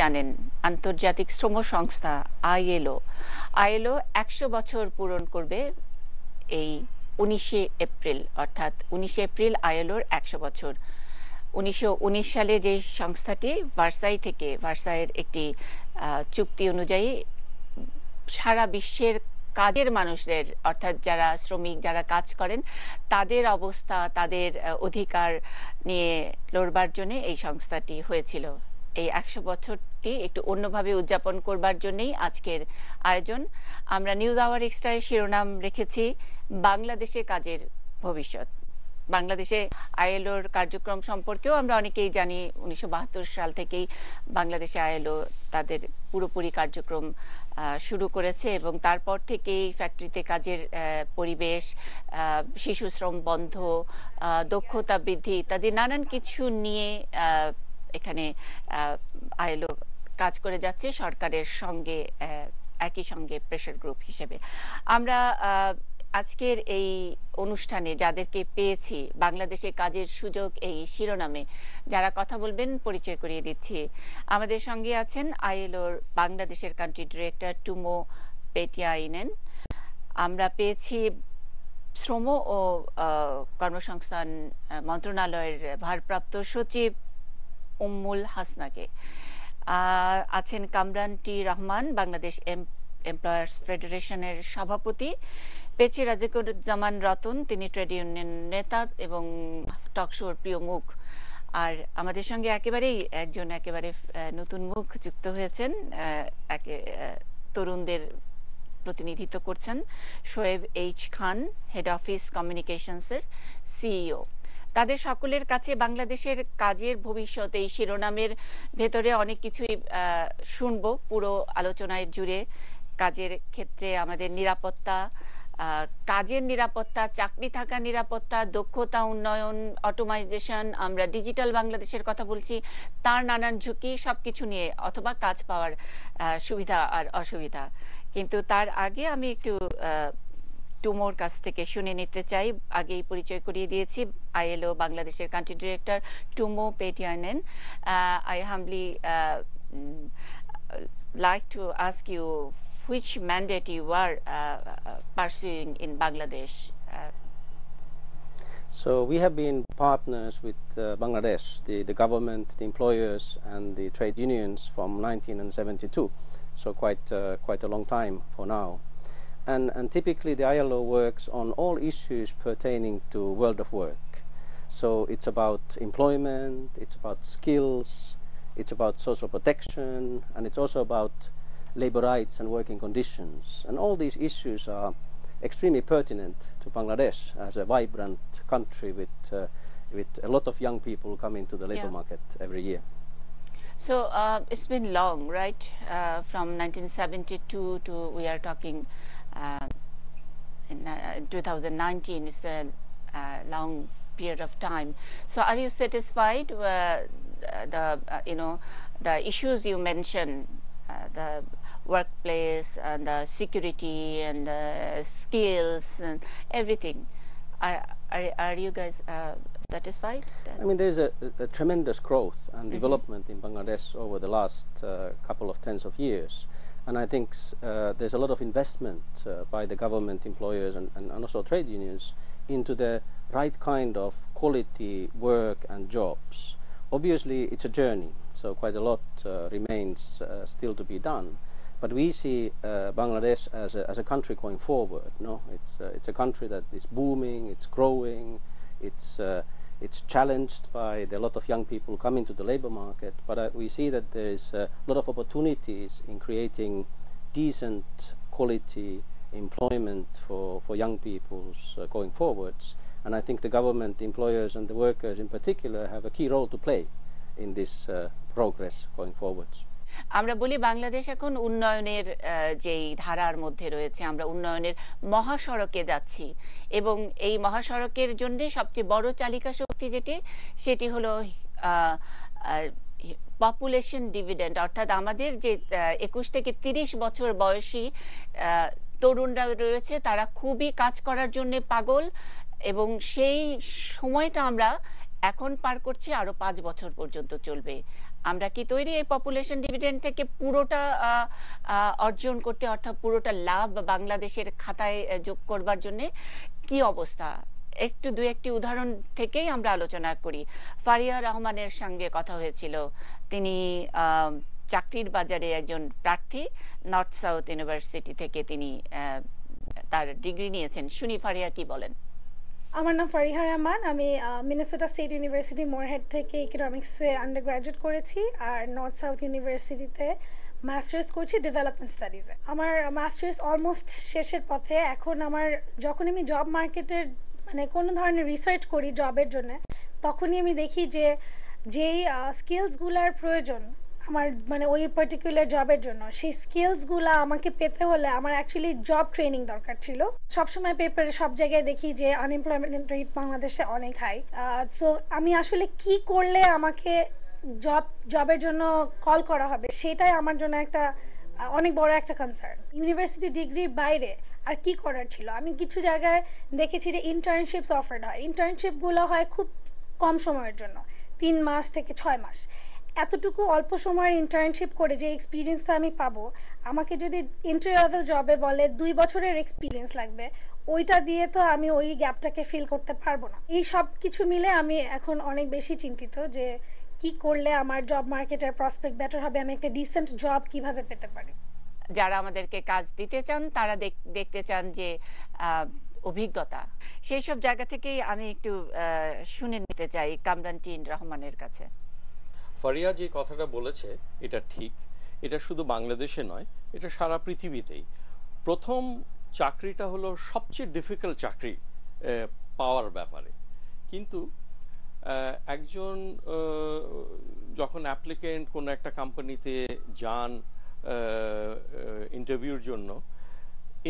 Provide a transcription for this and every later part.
জানেন আন্তর্জাতিক শ্রম সংস্থা আইএলও আইএলও একশো বছর পূরণ করবে এই উনিশে এপ্রিল অর্থাৎ উনিশে এপ্রিল আইএলওর একশো বছর উনিশশো সালে যে সংস্থাটি ভার্সাই থেকে ভার্সাইয়ের একটি চুক্তি অনুযায়ী সারা বিশ্বের কাদের মানুষদের অর্থাৎ যারা শ্রমিক যারা কাজ করেন তাদের অবস্থা তাদের অধিকার নিয়ে লড়বার জন্য এই সংস্থাটি হয়েছিল এই একশো বছরটি একটু অন্যভাবে উদযাপন করবার জন্যই আজকের আয়োজন আমরা নিউজ আওয়ার এক্সট্রায় শিরোনাম রেখেছি বাংলাদেশে কাজের ভবিষ্যৎ বাংলাদেশে আইএলওর কার্যক্রম সম্পর্কেও আমরা অনেকেই জানি উনিশশো সাল থেকেই বাংলাদেশে আইএলও তাদের পুরোপুরি কার্যক্রম শুরু করেছে এবং তারপর থেকেই ফ্যাক্টরিতে কাজের পরিবেশ শিশু শ্রম বন্ধ দক্ষতা বৃদ্ধি ইত্যাদি নানান কিছু নিয়ে এখানে আইলো কাজ করে যাচ্ছে সরকারের সঙ্গে একই সঙ্গে প্রেশার গ্রুপ হিসেবে আমরা আজকের এই অনুষ্ঠানে যাদেরকে পেয়েছি বাংলাদেশে কাজের সুযোগ এই শিরোনামে যারা কথা বলবেন পরিচয় করিয়ে দিচ্ছি আমাদের সঙ্গে আছেন আইএলওর বাংলাদেশের কান্ট্রি ডিরেক্টর টুমো পেটিয়াইনেন আমরা পেয়েছি শ্রম ও কর্মসংস্থান মন্ত্রণালয়ের ভারপ্রাপ্ত সচিব উম্মুল হাসনাকে আছেন কামরান টি রহমান বাংলাদেশ এমপ্লয়ার্স ফেডারেশনের সভাপতি পেচি রাজিকুজ্জামান রতন তিনি ট্রেড ইউনিয়ন নেতা এবং টকশোর প্রিয় মুখ আর আমাদের সঙ্গে একেবারেই একজন একেবারে নতুন মুখ যুক্ত হয়েছেন একে তরুণদের প্রতিনিধিত্ব করছেন Shoaib H Khan head office কমিউনিকেশনসের সিইও তাদের সকলের কাছে বাংলাদেশের কাজের ভবিষ্যৎ এই শিরোনামের ভেতরে অনেক কিছুই শুনব পুরো আলোচনায় জুড়ে কাজের ক্ষেত্রে আমাদের নিরাপত্তা কাজের নিরাপত্তা চাকরি থাকা নিরাপত্তা দক্ষতা উন্নয়ন অটোমাইজেশন আমরা ডিজিটাল বাংলাদেশের কথা বলছি তার নানান ঝুঁকি সব কিছু নিয়ে অথবা কাজ পাওয়ার সুবিধা আর অসুবিধা কিন্তু তার আগে আমি একটু টুমোর কাছ থেকে শুনে নিতে চাই আগেই পরিচয় করিয়ে দিয়েছি আইএলও বাংলাদেশের country director Tuomo Poutiainen I humbly uh, like to ask you which mandate you are uh, uh, pursuing in Bangladesh So we have been partners with uh, Bangladesh, the, the government, the employers and the trade unions from 1972, so quite, uh, quite a long time for now and, and typically the ILO works on all issues pertaining to world of work. So it's about employment, it's about skills, it's about social protection, and it's also about labor rights and working conditions. And all these issues are extremely pertinent to Bangladesh as a vibrant country with, uh, with a lot of young people coming to the labor yeah. market every year. So uh, it's been long, right? Uh, from 1972 to we are talking uh, in uh, 2019 is a uh, long period of time. So are you satisfied with the, you know, the issues you mentioned, the workplace and the security and the skills and everything. Are, are, are you guys uh, satisfied? I mean, there's a, a tremendous growth and mm -hmm. development in Bangladesh over the last uh, couple of tens of years. And I think uh, there's a lot of investment uh, by the government, employers, and, and, also trade unions into the right kind of quality work and jobs. Obviously, it's a journey, so quite a lot uh, remains uh, still to be done. But we see uh, Bangladesh as a, as a country going forward. No, it's uh, it's a country that is booming, it's growing, it's it's challenged by a lot of young people coming to the labor market, but uh, we see that there is a lot of opportunities in creating decent quality employment for, for young people uh, going forwards. And I think the government, the employers and the workers in particular have a key role to play in this uh, progress going forwards. আমরা বলি বাংলাদেশ এখন উন্নয়নের যেই ধারার মধ্যে রয়েছে আমরা উন্নয়নের মহাসড়কে যাচ্ছি এবং এই মহাসড়কের জন্য সবচেয়ে বড় চালিকা শক্তি যেটি সেটি হলো পপুলেশন ডিভিডেন্ড অর্থাৎ আমাদের যে একুশ থেকে তিরিশ বছর বয়সী তরুণরা রয়েছে তারা খুবই কাজ করার জন্য পাগল এবং সেই সময়টা আমরা এখন পার করছি আরো পাঁচ বছর পর্যন্ত চলবে আমরা কি তৈরি এই পপুলেশন ডিভিডেন্ড থেকে পুরোটা অর্জন করতে অর্থাৎ পুরোটা লাভ বাংলাদেশের খাতায় যোগ করবার জন্য কি অবস্থা একটু দু একটি উদাহরণ থেকেই আমরা আলোচনা করি ফারিয়া রহমানের সঙ্গে কথা হয়েছিল তিনি চাকরির বাজারে একজন প্রার্থী নর্থ সাউথ ইউনিভার্সিটি থেকে তিনি তার ডিগ্রি নিয়েছেন শুনি ফারিয়া কি বলেন আমার নাম ফারিহা রহমান আমি মিনেসোটা স্টেট ইউনিভার্সিটি মোরহেড থেকে ইকোনমিক্সে আন্ডার করেছি আর নর্থ সাউথ ইউনিভার্সিটিতে মাস্টার্স করছি ডেভেলপমেন্ট স্টাডিজে আমার মাস্টার্স অলমোস্ট শেষের পথে এখন আমার যখন আমি জব মার্কেটের মানে কোনো ধরনের রিসার্চ করি জবের জন্য তখনই আমি দেখি যে যেই স্কিলসগুলার প্রয়োজন আমার মানে ওই পার্টিকুলার জবের জন্য সেই স্কিলসগুলো আমাকে পেতে হলে আমার অ্যাকচুয়ালি জব ট্রেনিং দরকার ছিল সবসময় পেপারে সব জায়গায় দেখি যে আনএমপ্লয়মেন্ট রেট বাংলাদেশে অনেক হাই সো আমি আসলে কি করলে আমাকে জব জবের জন্য কল করা হবে সেটাই আমার জন্য একটা অনেক বড় একটা কনসার্ন ইউনিভার্সিটি ডিগ্রির বাইরে আর কি করার ছিল আমি কিছু জায়গায় দেখেছি যে ইন্টার্নশিপস অফার্ড হয় ইন্টার্নশিপগুলো হয় খুব কম সময়ের জন্য তিন মাস থেকে ছয় মাস এতটুকু অল্প সময়ের ইন্টার্নশিপ করে যে এক্সপিরিয়েন্সটা আমি পাবো আমাকে যদি এন্ট্রি লেভেল জবে বলে দুই বছরের এক্সপিরিয়েন্স লাগবে ওইটা দিয়ে তো আমি ওই গ্যাপটাকে ফিল করতে পারবো না এই সব কিছু মিলে আমি এখন অনেক বেশি চিন্তিত যে কি করলে আমার জব মার্কেটের প্রসপেক্ট বেটার হবে আমি একটা ডিসেন্ট জব কিভাবে পেতে পারি যারা আমাদেরকে কাজ দিতে চান তারা দেখতে চান যে অভিজ্ঞতা সেই সব জায়গা থেকেই আমি একটু শুনে নিতে চাই কামরান টিন রহমানের কাছে ফারিয়া যে কথাটা বলেছে এটা ঠিক এটা শুধু বাংলাদেশে নয় এটা সারা পৃথিবীতেই প্রথম চাকরিটা হলো সবচেয়ে ডিফিকাল্ট চাকরি পাওয়ার ব্যাপারে কিন্তু একজন যখন অ্যাপ্লিকেন্ট কোনো একটা কোম্পানিতে যান ইন্টারভিউর জন্য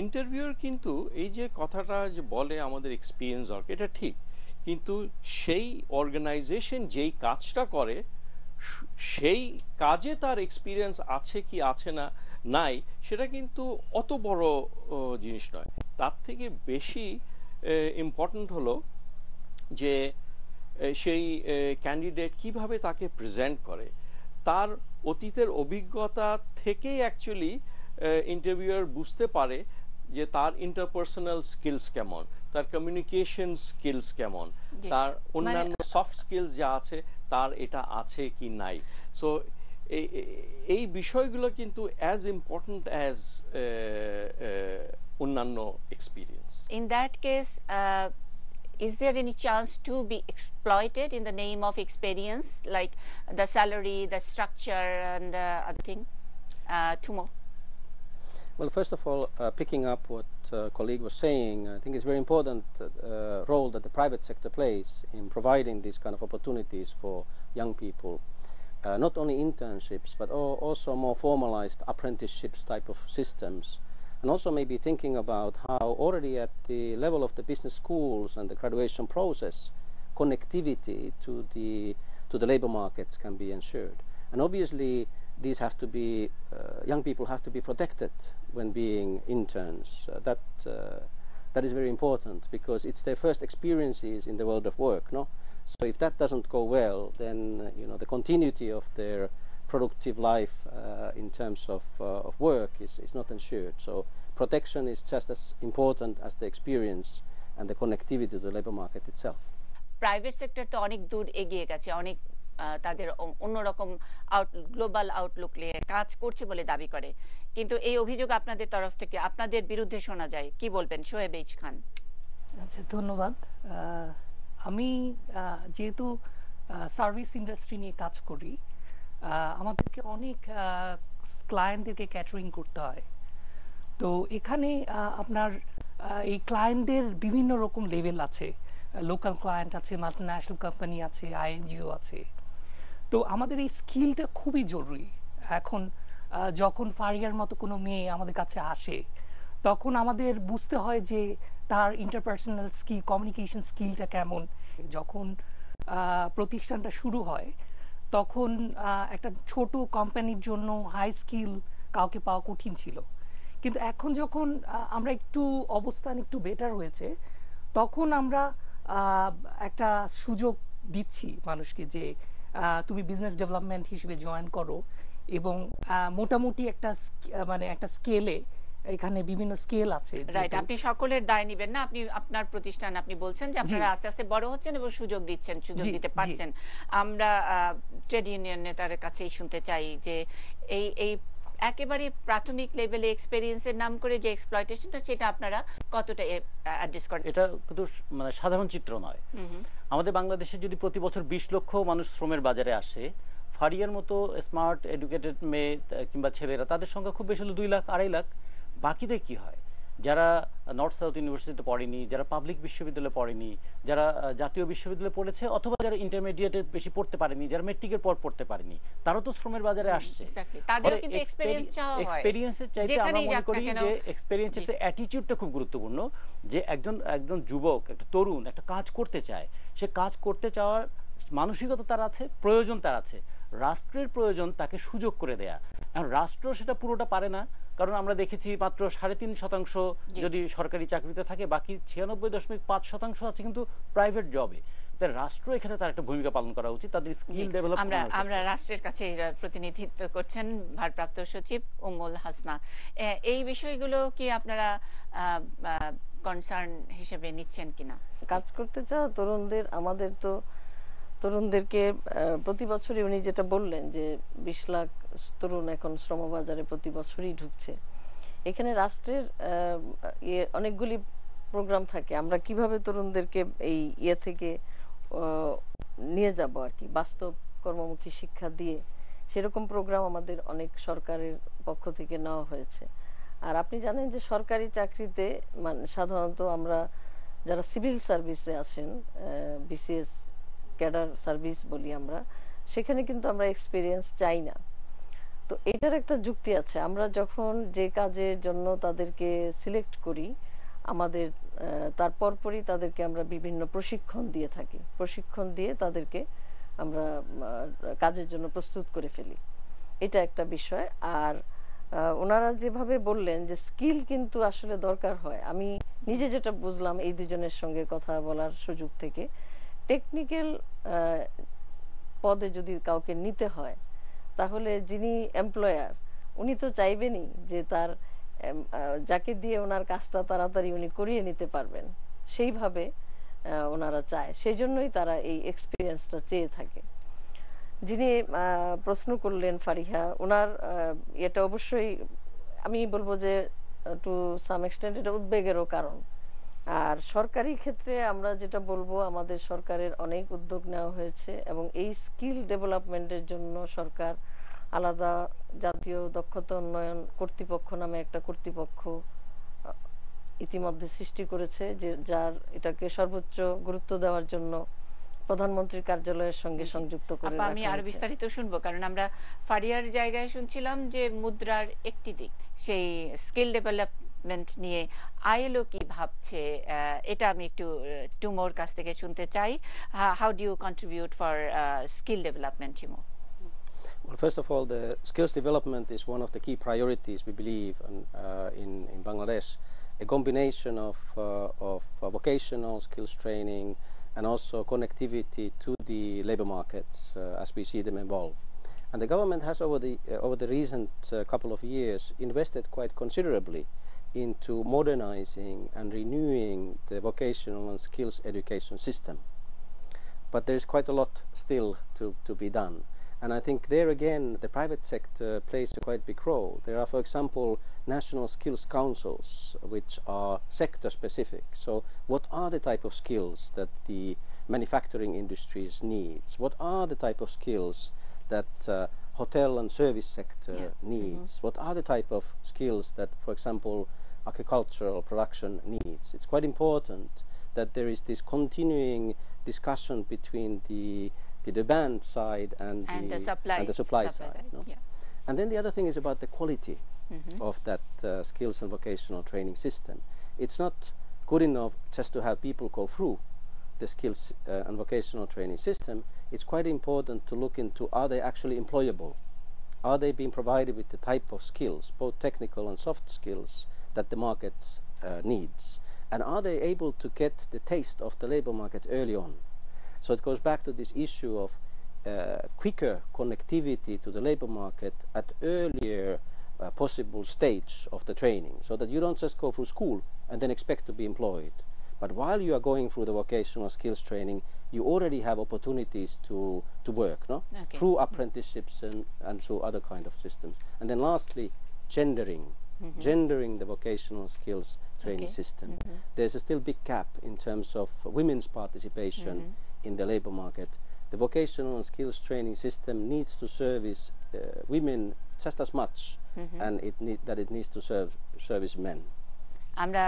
ইন্টারভিউর কিন্তু এই যে কথাটা যে বলে আমাদের এক্সপিরিয়েন্স দরকার এটা ঠিক কিন্তু সেই অর্গানাইজেশন যেই কাজটা করে সেই কাজে তার এক্সপিরিয়েন্স আছে কি আছে না নাই সেটা কিন্তু অত বড় জিনিস নয় তার থেকে বেশি ইম্পর্ট্যান্ট হলো যে সেই ক্যান্ডিডেট কিভাবে তাকে প্রেজেন্ট করে তার অতীতের অভিজ্ঞতা থেকেই অ্যাকচুয়ালি ইন্টারভিউয়ার বুঝতে পারে যে তার ইন্টারপার্সোনাল স্কিলস কেমন তার কমিউনিকেশন স্কিলস কেমন তার মানে অন্যান্য সফট স্কিলস যা আছে তার এটা আছে কি নাই সো এই বিষয়গুলো কিন্তু অ্যাজ ইম্পর্টেন্ট অ্যাজ অন্যান্য experience in that case is there any chance to be exploited in the name of experience, like the salary, the structure, and the other thing? Uh, two Well, first of all, uh, picking up what uh, colleague was saying, I think it's very important uh, role that the private sector plays in providing these kind of opportunities for young people. Uh, not only internships, but also more formalized apprenticeships type of systems. And also maybe thinking about how already at the level of the business schools and the graduation process, connectivity to the, to the labor markets can be ensured. And obviously, these have to be, uh, young people have to be protected when being interns. Uh, that, uh, that is very important because it's their first experiences in the world of work. No? So if that doesn't go well, then you know the continuity of their productive life uh, in terms of, uh, of work is, is not ensured. So protection is just as important as the experience and the connectivity to the labor market itself. Private sector তো অনেক দূর এগিয়ে তাদের অন্যরকম out global Outlook নিয়ে কাজ করছে বলে দাবি করে কিন্তু এই অভিযোগ আপনাদের তরফ থেকে আপনাদের বিরুদ্ধে শোনা যায় কি বলবেন শোয়েব এইচ খান আচ্ছা ধন্যবাদ আমি যেহেতু সার্ভিস ইন্ডাস্ট্রি নিয়ে কাজ করি আমাদেরকে অনেক ক্লায়েন্টদেরকে ক্যাটারিং করতে হয় তো এখানে আপনার এই ক্লায়েন্টদের বিভিন্ন রকম লেভেল আছে লোকাল ক্লায়েন্ট আছে মাল্টিন্যাশনাল কোম্পানি আছে আইএনজিও আছে তো আমাদের এই স্কিলটা খুবই জরুরি এখন যখন ফারিয়ার মতো কোনো মেয়ে আমাদের কাছে আসে তখন আমাদের বুঝতে হয় যে তার ইন্টারপার্সোনাল স্কিল কমিউনিকেশন স্কিলটা কেমন যখন প্রতিষ্ঠানটা শুরু হয় তখন একটা ছোট কোম্পানির জন্য হাই স্কিল কাউকে পাওয়া কঠিন ছিল কিন্তু এখন যখন আমরা একটু অবস্থান একটু বেটার হয়েছে তখন আমরা একটা সুযোগ দিচ্ছি মানুষকে যে তুমি বিজনেস ডেভেলপমেন্ট হিসেবে জয়েন করো এবং মোটামুটি একটা মানে একটা স্কেলে এখানে বিভিন্ন স্কেল আছে রাইট আপনি সকলের দায় নেবেন না আপনি আপনার প্রতিষ্ঠান আপনি বলছেন যে আপনারা আস্তে আস্তে বড় হচ্ছেন এবং সুযোগ দিচ্ছেন সুযোগ দিতে পারছেন আমরা ট্রেড ইউনিয়ন নেতার কাছেই শুনতে চাই যে এই এই একেবারে প্রাথমিক লেভেলে এক্সপেরিয়েন্সের নাম করে যে এক্সপ্লয়টেশনটা সেটা আপনারা কতটা অ্যাডজাস্ট করেন এটা কিন্তু মানে সাধারণ চিত্র নয় আমাদের বাংলাদেশে যদি প্রতি বছর বিশ লক্ষ মানুষ শ্রমের বাজারে আসে ফারিয়ার মতো স্মার্ট এডুকেটেড মেয়ে কিংবা ছেলেরা তাদের সংখ্যা খুব বেশি হলো দুই লাখ আড়াই লাখ বাকিদের কি হয় যারা নর্থ সাউথ ইউনিভার্সিটিতে পড়েনি যারা পাবলিক বিশ্ববিদ্যালয়ে পড়েনি যারা জাতীয় বিশ্ববিদ্যালয়ে পড়েছে অথবা যারা ইন্টারমিডিয়েটের বেশি পড়তে পারেনি যারা মেট্রিকের পর পড়তে পারেনি তারা তো শ্রমের বাজারে আসছে এক্সপেরিয়েন্সের চাইতে আমরা মনে করি যে এক্সপেরিয়েন্সের অ্যাটিটিউডটা খুব গুরুত্বপূর্ণ যে একজন একজন যুবক একটা তরুণ একটা কাজ করতে চায় সে কাজ করতে চাওয়ার মানসিকতা তার আছে প্রয়োজন তার আছে রাষ্ট্রের প্রয়োজন তাকে সুযোগ করে দেয়া এখন রাষ্ট্র সেটা পুরোটা পারে না কারণ আমরা দেখেছি মাত্র সাড়ে তিন শতাংশ যদি সরকারি চাকরিতে থাকে বাকি ছিয়ানব্বই দশমিক পাঁচ শতাংশ আছে কিন্তু প্রাইভেট জবে তাই রাষ্ট্র এখানে তার একটা ভূমিকা পালন করা উচিত তাদের স্কিল ডেভেলপ আমরা আমরা রাষ্ট্রের কাছে প্রতিনিধিত্ব করছেন ভারপ্রাপ্ত সচিব উমুল হাসনা এই বিষয়গুলো কি আপনারা কনসার্ন হিসেবে নিচ্ছেন কিনা কাজ করতে চাও তরুণদের আমাদের তো তরুণদেরকে প্রতি বছরই উনি যেটা বললেন যে বিশ লাখ তরুণ এখন শ্রমবাজারে প্রতি বছরই ঢুকছে এখানে রাষ্ট্রের ইয়ে অনেকগুলি প্রোগ্রাম থাকে আমরা কিভাবে তরুণদেরকে এই ইয়ে থেকে নিয়ে যাব আর কি বাস্তব কর্মমুখী শিক্ষা দিয়ে সেরকম প্রোগ্রাম আমাদের অনেক সরকারের পক্ষ থেকে নেওয়া হয়েছে আর আপনি জানেন যে সরকারি চাকরিতে মানে সাধারণত আমরা যারা সিভিল সার্ভিসে আসেন বিসিএস ক্যাডার সার্ভিস বলি আমরা সেখানে কিন্তু আমরা এক্সপিরিয়েন্স চাই না তো এটার একটা যুক্তি আছে আমরা যখন যে কাজের জন্য তাদেরকে সিলেক্ট করি আমাদের তার পরপরই তাদেরকে আমরা বিভিন্ন প্রশিক্ষণ দিয়ে থাকি প্রশিক্ষণ দিয়ে তাদেরকে আমরা কাজের জন্য প্রস্তুত করে ফেলি এটা একটা বিষয় আর ওনারা যেভাবে বললেন যে স্কিল কিন্তু আসলে দরকার হয় আমি নিজে যেটা বুঝলাম এই দুজনের সঙ্গে কথা বলার সুযোগ থেকে টেকনিক্যাল পদে যদি কাউকে নিতে হয় তাহলে যিনি এমপ্লয়ার উনি তো চাইবেনই যে তার যাকে দিয়ে ওনার কাজটা তাড়াতাড়ি উনি করিয়ে নিতে পারবেন সেইভাবে ওনারা চায় সেই জন্যই তারা এই এক্সপিরিয়েন্সটা চেয়ে থাকে যিনি প্রশ্ন করলেন ফারিহা ওনার এটা অবশ্যই আমি বলবো যে টু সাম এক্সটেন্ড এটা উদ্বেগেরও কারণ আর সরকারি ক্ষেত্রে আমরা যেটা বলবো আমাদের সরকারের অনেক উদ্যোগ নেওয়া হয়েছে এবং এই স্কিল ডেভেলপমেন্টের জন্য সরকার আলাদা জাতীয় দক্ষতা উন্নয়ন কর্তৃপক্ষ নামে একটা কর্তৃপক্ষ ইতিমধ্যে সৃষ্টি করেছে যে যার এটাকে সর্বোচ্চ গুরুত্ব দেওয়ার জন্য প্রধানমন্ত্রীর কার্যালয়ের সঙ্গে সংযুক্ত করে আমি আর বিস্তারিত শুনবো কারণ আমরা ফারিয়ার জায়গায় শুনছিলাম যে মুদ্রার একটি দিক সেই স্কিল ডেভেলপ ডেভেলপমেন্ট নিয়ে আইএলও কি ভাবছে এটা আমি একটু টুমোর কাছ থেকে শুনতে চাই how do you contribute for skill development Well, first of all, the skills development is one of the key priorities we believe in, uh, in, in, Bangladesh. A combination of, uh, of uh, vocational skills training and also connectivity to the labor markets uh, as we see them evolve. And the government has over the, uh, over the recent uh, couple of years invested quite considerably into modernizing and renewing the vocational and skills education system. But there's quite a lot still to, to be done. And I think there again, the private sector plays a quite big role. There are, for example, national skills councils, which are sector specific. So what are the type of skills that the manufacturing industries needs? What are the type of skills that uh, hotel and service sector yeah. Mm-hmm. needs? Mm -hmm. What are the type of skills that, for example, agricultural production needs? It's quite important that there is this continuing discussion between the, the demand side and, and the, the, supply, and the supply, side. side no? yeah. And then the other thing is about the quality mm -hmm. of that uh, skills and vocational training system. It's not good enough just to have people go through the skills uh, and vocational training system it's quite important to look into are they actually employable? Are they being provided with the type of skills, both technical and soft skills, that the market uh, needs? And are they able to get the taste of the labor market early on? So it goes back to this issue of uh, quicker connectivity to the labor market at earlier uh, possible stage of the training so that you don't just go through school and then expect to be employed but while you are going through the vocational skills training, you already have opportunities to, to work, no? Okay. Through mm-hmm. apprenticeships and, and through other kind of systems. And then lastly, gendering. Mm -hmm. gendering the vocational skills training okay. system. Mm -hmm. There's a still big gap in terms of women's participation mm -hmm. in the labor market. The vocational skills training system needs to service uh, women just as much mm-hmm. and it need, that it needs to serve service men. আমরা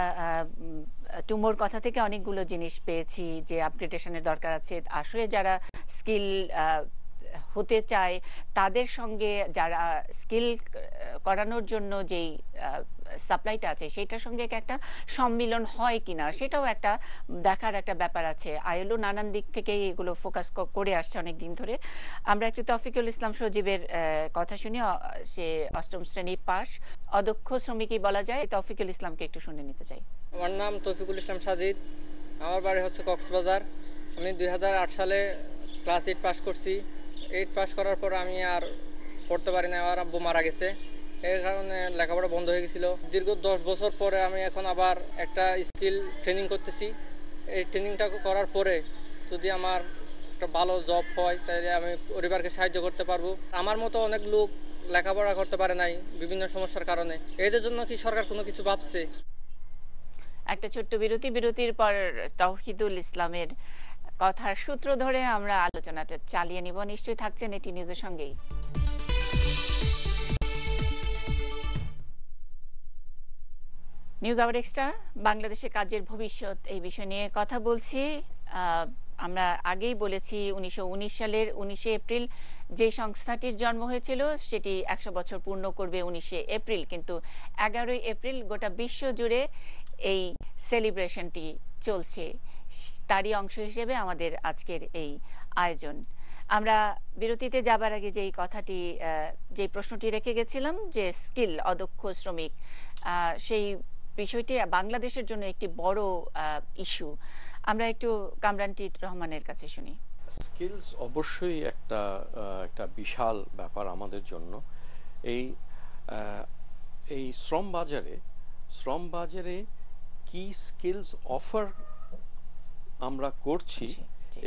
টুমোর কথা থেকে অনেকগুলো জিনিস পেয়েছি যে আপগ্রেডেশনের দরকার আছে আসলে যারা স্কিল হতে চায় তাদের সঙ্গে যারা স্কিল করানোর জন্য যেই সাপ্লাইটা আছে সেটার সঙ্গে একটা সম্মিলন হয় কিনা সেটাও একটা দেখার একটা ব্যাপার আছে আইএলও নানান দিক থেকে এগুলো ফোকাস করে আসছে অনেক দিন ধরে আমরা একটু তফিকুল ইসলাম সজীবের কথা শুনি সে অষ্টম শ্রেণী পাশ অদক্ষ শ্রমিকই বলা যায় তফিকুল ইসলামকে একটু শুনে নিতে চাই আমার নাম তফিকুল ইসলাম সাজিদ আমার বাড়ি হচ্ছে কক্সবাজার আমি দুই সালে ক্লাস এইট পাস করছি এইট পাস করার পর আমি আর পড়তে পারি না আমার আব্বু মারা গেছে এর কারণে লেখাপড়া বন্ধ হয়ে গেছিলো দীর্ঘ দশ বছর পরে আমি এখন আবার একটা স্কিল ট্রেনিং করতেছি এই ট্রেনিংটা করার পরে যদি আমার একটা ভালো জব হয় তাহলে আমি পরিবারকে সাহায্য করতে পারবো আমার মতো অনেক লোক লেখাপড়া করতে পারে নাই বিভিন্ন সমস্যার কারণে এদের জন্য কি সরকার কোনো কিছু ভাবছে একটা ছোট্ট বিরতি বিরতির পর তৌহিদুল ইসলামের কথার সূত্র ধরে আমরা আলোচনাটা চালিয়ে নিব নিশ্চয়ই থাকছেন এটি নিউজের সঙ্গেই নিউজ আওয়ার এক্সট্রা বাংলাদেশে কাজের ভবিষ্যৎ এই বিষয় নিয়ে কথা বলছি আমরা আগেই বলেছি উনিশশো সালের উনিশে এপ্রিল যে সংস্থাটির জন্ম হয়েছিল সেটি একশো বছর পূর্ণ করবে উনিশে এপ্রিল কিন্তু এগারোই এপ্রিল গোটা বিশ্ব জুড়ে এই সেলিব্রেশনটি চলছে তারই অংশ হিসেবে আমাদের আজকের এই আয়োজন আমরা বিরতিতে যাবার আগে যেই কথাটি যে প্রশ্নটি রেখে গেছিলাম যে স্কিল অদক্ষ শ্রমিক সেই বিষয়টি বাংলাদেশের জন্য একটি বড় ইস্যু আমরা একটু কামরানটি রহমানের কাছে শুনি স্কিলস অবশ্যই একটা একটা বিশাল ব্যাপার আমাদের জন্য এই এই শ্রম বাজারে শ্রম বাজারে কি স্কিলস অফার আমরা করছি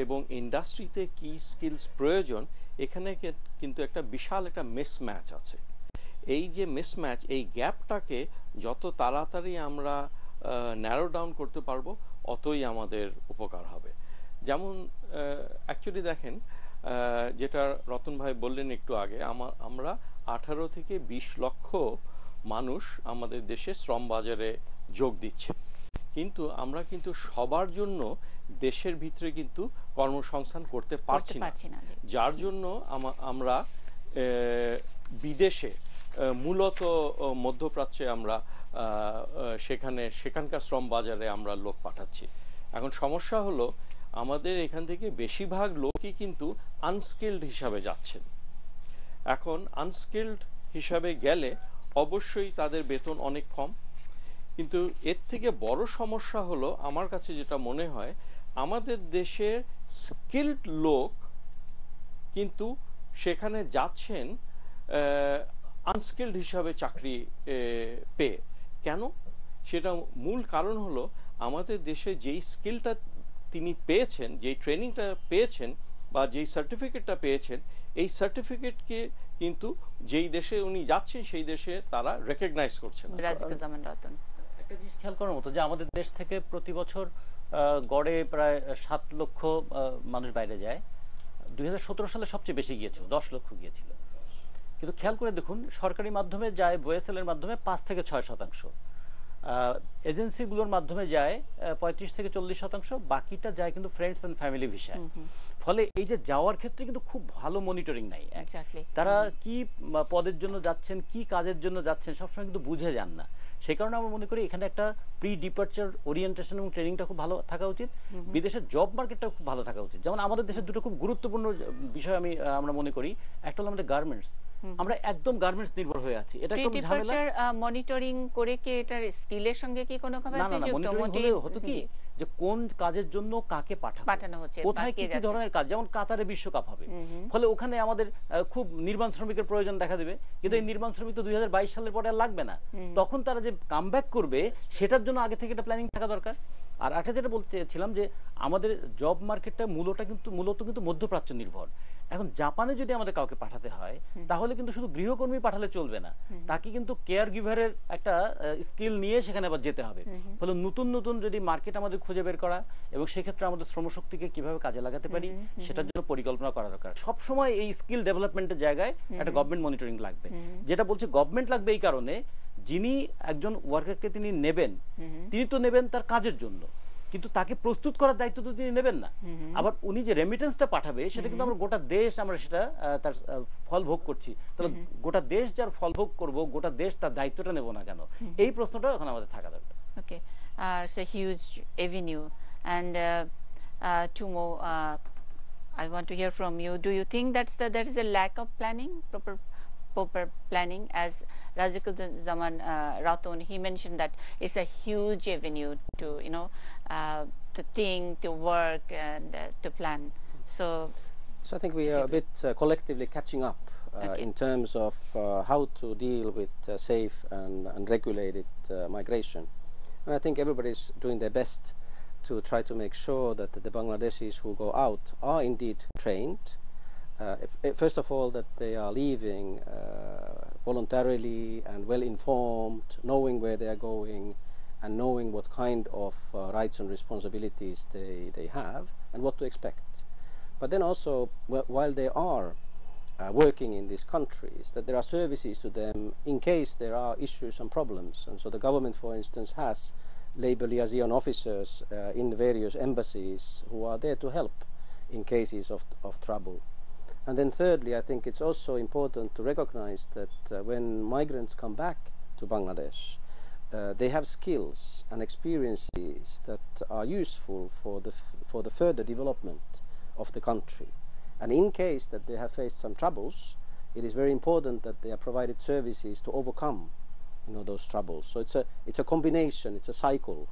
এবং ইন্ডাস্ট্রিতে কি স্কিলস প্রয়োজন এখানে কিন্তু একটা বিশাল একটা মিসম্যাচ আছে এই যে মিসম্যাচ এই গ্যাপটাকে যত তাড়াতাড়ি আমরা ন্যারো ডাউন করতে পারবো অতই আমাদের উপকার হবে যেমন অ্যাকচুয়ালি দেখেন যেটা রতন ভাই বললেন একটু আগে আমার আমরা আঠারো থেকে বিশ লক্ষ মানুষ আমাদের দেশে শ্রম বাজারে যোগ দিচ্ছে কিন্তু আমরা কিন্তু সবার জন্য দেশের ভিতরে কিন্তু কর্মসংস্থান করতে পারছি না যার জন্য আমরা বিদেশে মূলত মধ্যপ্রাচ্যে আমরা সেখানে সেখানকার শ্রম বাজারে আমরা লোক পাঠাচ্ছি এখন সমস্যা হলো আমাদের এখান থেকে বেশিরভাগ লোকই কিন্তু আনস্কিল্ড হিসাবে যাচ্ছেন এখন আনস্কিল্ড হিসাবে গেলে অবশ্যই তাদের বেতন অনেক কম কিন্তু এর থেকে বড় সমস্যা হলো আমার কাছে যেটা মনে হয় আমাদের দেশের স্কিল্ড লোক কিন্তু সেখানে যাচ্ছেন আনস্কিল্ড হিসাবে চাকরি পেয়ে কেন সেটা মূল কারণ হলো আমাদের দেশে যেই স্কিলটা তিনি পেয়েছেন যেই ট্রেনিংটা পেয়েছেন বা যেই সার্টিফিকেটটা পেয়েছেন এই সার্টিফিকেটকে কিন্তু যেই দেশে উনি যাচ্ছেন সেই দেশে তারা রেকগনাইজ করছেন একটা জিনিস খেয়াল করার মতো যে আমাদের দেশ থেকে প্রতি বছর গড়ে প্রায় সাত লক্ষ মানুষ বাইরে যায় দুই সালে সবচেয়ে বেশি গিয়েছিল দশ লক্ষ গিয়েছিল কিন্তু খেয়াল করে দেখুন সরকারি মাধ্যমে যায় বয়েসেলের মাধ্যমে পাঁচ থেকে ছয় শতাংশ এজেন্সিগুলোর মাধ্যমে যায় পঁয়ত্রিশ থেকে চল্লিশ শতাংশ বাকিটা যায় কিন্তু ফ্রেন্ডস অ্যান্ড ফ্যামিলি ভিসায় ফলে এই যে যাওয়ার ক্ষেত্রে কিন্তু খুব ভালো মনিটরিং নাই তারা কি পদের জন্য যাচ্ছেন কি কাজের জন্য যাচ্ছেন সবসময় কিন্তু বুঝে যান না সেই কারণে আমরা মনে করি এখানে একটা প্রি ডিপার্চার ওরিয়েন্টেশন এবং ট্রেনিংটা খুব ভালো থাকা উচিত বিদেশের জব মার্কেটটা খুব ভালো থাকা উচিত যেমন আমাদের দেশের দুটো খুব গুরুত্বপূর্ণ বিষয় আমি আমরা মনে করি একটা হলো আমাদের গার্মেন্টস আমরা একদম গার্মেন্টস নির্ভর হয়ে আছি এটা একদম ঝামেলা মনিটরিং করে কি এটার স্কিলের সঙ্গে কি কোনো ভাবে যুক্ত মনিটরিং হতো কি যে কোন কাজের জন্য কাকে পাঠানো পাঠানো হচ্ছে কোথায় কি ধরনের কাজ যেমন কাতারে বিশ্বকাপ হবে ফলে ওখানে আমাদের খুব নির্মাণ শ্রমিকের প্রয়োজন দেখা দেবে কিন্তু এই নির্মাণ শ্রমিক তো দুই সালের পরে আর লাগবে না তখন তারা যে কাম করবে সেটার জন্য আগে থেকে একটা প্ল্যানিং থাকা দরকার আর একটা যেটা বলতে চাইছিলাম যে আমাদের জব মার্কেটটা মূলটা কিন্তু মূলত কিন্তু মধ্যপ্রাচ্য নির্ভর এখন জাপানে যদি আমাদের কাউকে পাঠাতে হয় তাহলে কিন্তু শুধু গৃহকর্মী পাঠালে চলবে না তাকে কিন্তু কেয়ার গিভারের একটা স্কিল নিয়ে সেখানে আবার যেতে হবে ফলে নতুন নতুন যদি মার্কেট আমাদের খুঁজে বের করা এবং সেক্ষেত্রে আমাদের শ্রমশক্তিকে কিভাবে কাজে লাগাতে পারি সেটার জন্য পরিকল্পনা করা দরকার সবসময় এই স্কিল ডেভেলপমেন্টের জায়গায় একটা গভর্নমেন্ট মনিটরিং লাগবে যেটা বলছে গভর্নমেন্ট লাগবে এই কারণে যিনি একজন ওয়ার্কারকে তিনি নেবেন তিনি তো নেবেন তার কাজের জন্য কিন্তু তাকে প্রস্তুত করার দায়িত্ব তো তিনি নেবেন না আবার উনি যে রেমিটেন্সটা পাঠাবে সেটা কিন্তু আমরা গোটা দেশ আমরা সেটা তার ফল ভোগ করছি তাহলে গোটা দেশ যার ফল ভোগ করবো গোটা দেশ তার দায়িত্বটা নেব না কেন এই প্রশ্নটা এখন আমাদের থাকা দরকার okay it's a huge avenue and Tuomo I want to hear from you. Do you think that's that there a lack of planning proper proper, proper Raziquddin Zaman uh, he mentioned that it's a huge avenue to, you know, uh, to think, to work, and uh, to plan. So, so I think we are a bit uh, collectively catching up uh, okay. in terms of uh, how to deal with safe and, and regulated migration. And I think everybody is doing their best to try to make sure that the Bangladeshis who go out are indeed trained uh, if, if eh, first of all, that they are leaving uh, voluntarily and well informed, knowing where they are going, and knowing what kind of uh, rights and responsibilities they, they have and what to expect. But then also, wh while they are uh, working in these countries, that there are services to them in case there are issues and problems. And so the government, for instance, has labor liaison officers uh, in various embassies who are there to help in cases of, of trouble. And then thirdly, I think it's also important to recognize that uh, when migrants come back to Bangladesh, uh, they have skills and experiences that are useful for the, for the further development of the country. And in case that they have faced some troubles, it is very important that they are provided services to overcome you know, those troubles. So it's a, it's a combination, it's a cycle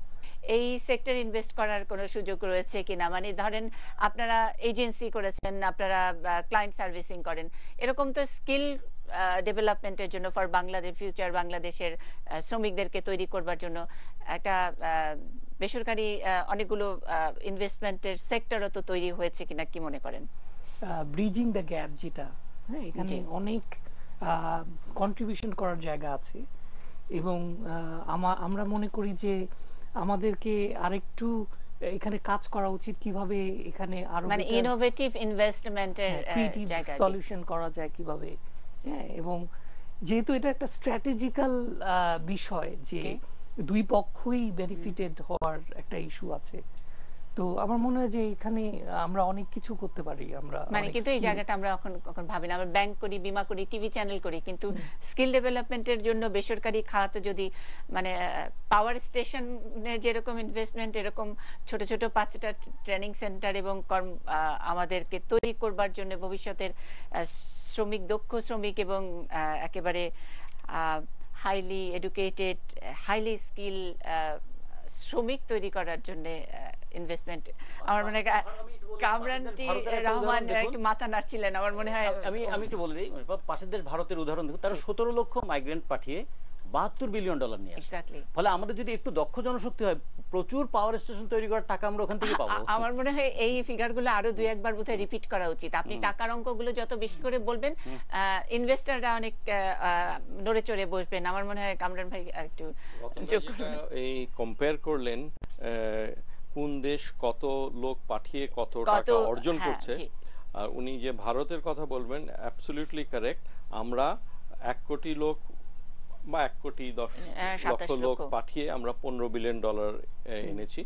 এই sector invest করার কোনো সুযোগ রয়েছে কিনা মানে ধরেন আপনারা agency করেছেন আপনারা ক্লায়েন্ট সার্ভিসিং করেন এরকম তো স্কিল ডেভেলপমেন্টের জন্য ফর বাংলাদেশ ফিউচার বাংলাদেশের শ্রমিকদেরকে তৈরি করবার জন্য একটা বেসরকারি অনেকগুলো ইনভেস্টমেন্টের সেক্টরও তো তৈরি হয়েছে কিনা কি মনে করেন ব্রিজিং দ্য গ্যাপ যেটা হ্যাঁ, এখানে অনেক কন্ট্রিবিউশন করার জায়গা আছে এবং আমরা মনে করি যে আমাদেরকে আরেকটু এখানে কাজ করা উচিত কিভাবে এখানে আরো মানে ইনোভেটিভ ইনভেস্টমেন্টের হ্যাঁ, জায়গা সলিউশন করা যায় কিভাবে হ্যাঁ এবং যেহেতু এটা একটা স্ট্র্যাটেজিক্যাল বিষয় যে দুই পক্ষই বেনিফিটেড হওয়ার একটা ইস্যু আছে তো আমার মনে হয় যে এখানে আমরা অনেক কিছু করতে পারি আমরা মানে কিন্তু এই জায়গাটা আমরা এখন কখন ভাবি না আমরা ব্যাংক করি বিমা করি টিভি চ্যানেল করি কিন্তু স্কিল ডেভেলপমেন্টের জন্য বেসরকারি খাতে যদি মানে পাওয়ার স্টেশনে যেরকম ইনভেস্টমেন্ট এরকম ছোট ছোট পাঁচটা ট্রেনিং সেন্টার এবং আমাদেরকে তৈরি করবার জন্য ভবিষ্যতের শ্রমিক দক্ষ শ্রমিক এবং একেবারে হাইলি এডুকেটেড হাইলি স্কিল শ্রমিক তৈরি করার জন্য ইনভেস্টমেন্ট আচ্ছা, আমার মনে হয় আচ্ছা, কামরানটি রহমান একটু মাথা নাড়ছিলেন আমার মনে হয় আমি আমি একটু বলে দিই পাশের দেশ ভারতের উদাহরণ দেখুন তারা সতেরো লক্ষ মাইগ্রেন্ট পাঠিয়ে বাহাত্তর বিলিয়ন ডলার নিয়ে ফলে আমাদের যদি একটু দক্ষ জনশক্তি হয় প্রচুর পাওয়ার স্টেশন তৈরি করার টাকা আমরা ওখান থেকে পাবো আমার মনে হয় এই গুলো আরো দুই একবার বোধহয় রিপিট করা উচিত আপনি টাকার অঙ্কগুলো যত বেশি করে বলবেন ইনভেস্টাররা অনেক নড়ে চড়ে বসবেন আমার মনে হয় কামরান ভাই একটু এই কম্পেয়ার করলেন কোন দেশ কত লোক পাঠিয়ে কত টাকা অর্জন হ্যাঁ, করছে আর উনি যে ভারতের কথা বলবেন অ্যাবসলিউটলি কারেক্ট আমরা এক কোটি লোক বা এক কোটি দশ হ্যাঁ, লক্ষ লোক পাঠিয়ে আমরা পনেরো বিলিয়ন ডলার এনেছি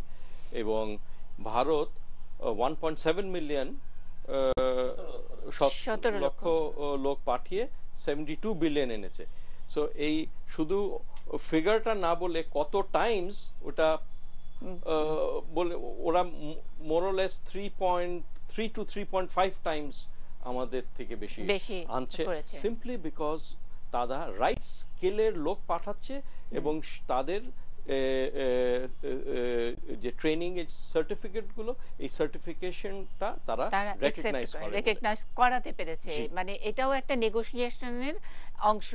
এবং Bharat one point seven million লক্ষ লোক পাঠিয়ে সেভেন্টি টু বিলিয়ন এনেছে সো এই শুধু ফিগারটা না বলে কত টাইমস ওটা বলে ওরা মোরলেস three point three to three point five times আমাদের থেকে বেশি আনছে সিম্পলি বিকজ তারা রাইট স্কেলের লোক পাঠাচ্ছে এবং তাদের যে ট্রেনিং এর গুলো এই সার্টিফিকেশনটা তারা রেকগনাইজ করাতে পেরেছে মানে এটাও একটা নেগোসিয়েশনের অংশ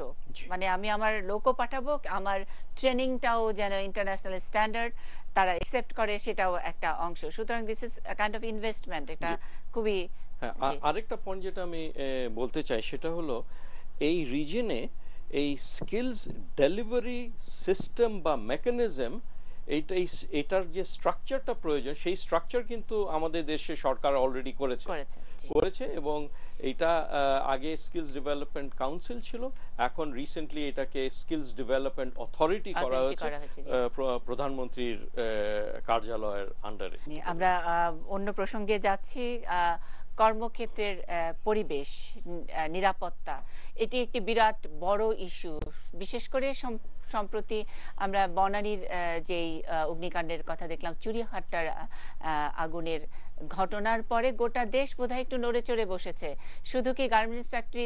মানে আমি আমার লোকও পাঠাবো আমার ট্রেনিংটাও যেন ইন্টারন্যাশনাল স্ট্যান্ডার্ড তারা অ্যাকসেপ্ট করে সেটাও একটা অংশ সুতরাং this is kind of investment এটা খুবই হ্যাঁ, আরেকটা পয়েন্ট যেটা আমি বলতে চাই সেটা হলো এই রিজনে এই স্কিলস ডেলিভারি সিস্টেম বা মেকানিজম এইটা এটার যে স্ট্রাকচারটা প্রয়োজন সেই স্ট্রাকচার কিন্তু আমাদের দেশে সরকার অলরেডি করেছে করেছে এবং এটা আগে স্কিলস ডেভেলপমেন্ট কাউন্সিল ছিল এখন রিসেন্টলি এটাকে স্কিলস ডেভেলপমেন্ট অথরিটি করা হয়েছে প্রধানমন্ত্রীর কার্যালয়ের আন্ডারে আমরা অন্য প্রসঙ্গে যাচ্ছি কর্মক্ষেত্রের পরিবেশ নিরাপত্তা এটি একটি বিরাট বড় ইস্যু বিশেষ করে সম্প্রতি আমরা বনানীর যেই অগ্নিকাণ্ডের কথা দেখলাম চুরিহাট্টার আগুনের ঘটনার পরে গোটা দেশ বোধ একটু নড়ে চড়ে বসেছে শুধু কি গার্মেন্টস ফ্যাক্টরি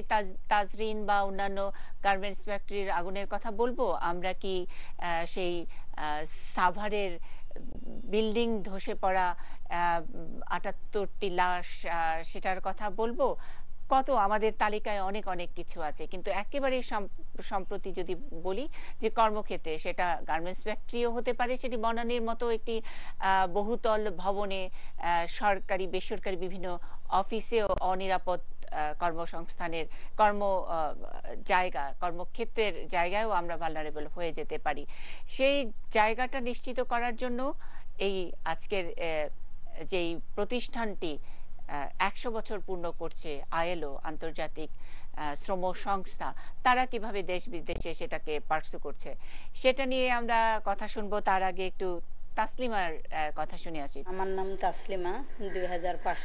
তাজরিন বা অন্যান্য গার্মেন্টস ফ্যাক্টরির আগুনের কথা বলবো আমরা কি সেই সাভারের বিল্ডিং ধসে পড়া আটাত্তরটি লাশ সেটার কথা বলবো কত আমাদের তালিকায় অনেক অনেক কিছু আছে কিন্তু একেবারে সম্প্রতি যদি বলি যে কর্মক্ষেত্রে সেটা গার্মেন্টস ফ্যাক্টরিও হতে পারে সেটি বনানির মতো একটি বহুতল ভবনে সরকারি বেসরকারি বিভিন্ন অফিসেও অনিরাপদ কর্মসংস্থানের কর্ম জায়গা কর্মক্ষেত্রের জায়গায়ও আমরা ভালনারেবল হয়ে যেতে পারি সেই জায়গাটা নিশ্চিত করার জন্য এই আজকের যেই প্রতিষ্ঠানটি একশো বছর পূর্ণ করছে আয়েলো আন্তর্জাতিক শ্রম সংস্থা তারা কিভাবে দেশ বিদেশে সেটাকে পার্সু করছে সেটা নিয়ে আমরা কথা শুনবো তার আগে একটু তাসলিমার কথা শুনে আসি আমার নাম তাসলিমা দুই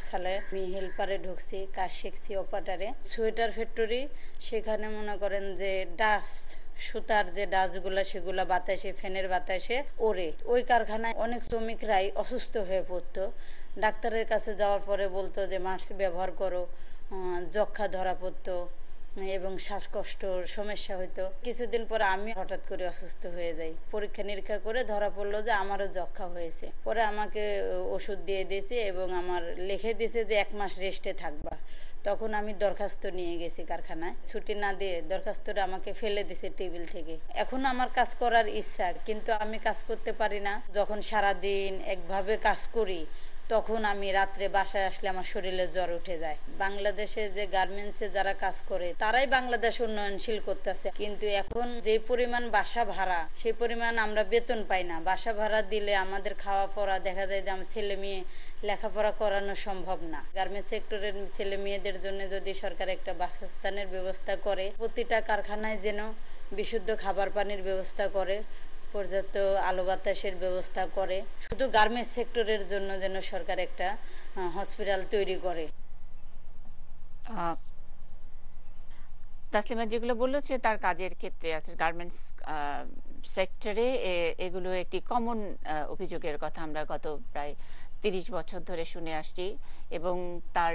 সালে আমি হেল্পারে ঢুকছি কাজ শিখছি অপারেটারে সোয়েটার ফ্যাক্টরি সেখানে মনে করেন যে ডাস্ট সুতার যে ডাস্টগুলো সেগুলো বাতাসে ফ্যানের বাতাসে ওড়ে ওই কারখানায় অনেক শ্রমিকরাই অসুস্থ হয়ে পড়তো ডাক্তারের কাছে যাওয়ার পরে বলতো যে মাস্ক ব্যবহার করো যক্ষা ধরা পড়তো এবং শ্বাসকষ্টর সমস্যা হতো কিছুদিন পরে আমি হঠাৎ করে অসুস্থ হয়ে যাই পরীক্ষা নিরীক্ষা করে ধরা পড়লো যে আমারও যক্ষা হয়েছে পরে আমাকে ওষুধ দিয়ে দিয়েছে এবং আমার লিখে দিয়েছে যে এক মাস রেস্টে থাকবা তখন আমি দরখাস্ত নিয়ে গেছি কারখানায় ছুটি না দিয়ে দরখাস্তটা আমাকে ফেলে দিছে টেবিল থেকে এখন আমার কাজ করার ইচ্ছা কিন্তু আমি কাজ করতে পারি না যখন সারা দিন একভাবে কাজ করি তখন আমি রাত্রে বাসায় আসলে আমার শরীরে জ্বর উঠে যায় বাংলাদেশে যে গার্মেন্টসে যারা কাজ করে তারাই বাংলাদেশ উন্নয়নশীল করতেছে কিন্তু এখন যে পরিমাণ বাসা ভাড়া সেই পরিমাণ আমরা বেতন পাই না বাসা ভাড়া দিলে আমাদের খাওয়া পড়া দেখা যায় যে আমার ছেলে মেয়ে লেখাপড়া করানো সম্ভব না গার্মেন্ট সেক্টরের ছেলে মেয়েদের জন্য যদি সরকার একটা বাসস্থানের ব্যবস্থা করে প্রতিটা কারখানায় যেন বিশুদ্ধ খাবার পানির ব্যবস্থা করে পর্যাপ্ত আলো বাতাসের ব্যবস্থা করে শুধু গার্মেন্টস সেক্টরের জন্য যেন সরকার একটা হসপিটাল তৈরি করে তাসলিমা যেগুলো বললো যে তার কাজের ক্ষেত্রে আছে গার্মেন্টস সেক্টরে এগুলো একটি কমন অভিযোগের কথা আমরা গত প্রায় তিরিশ বছর ধরে শুনে আসছি এবং তার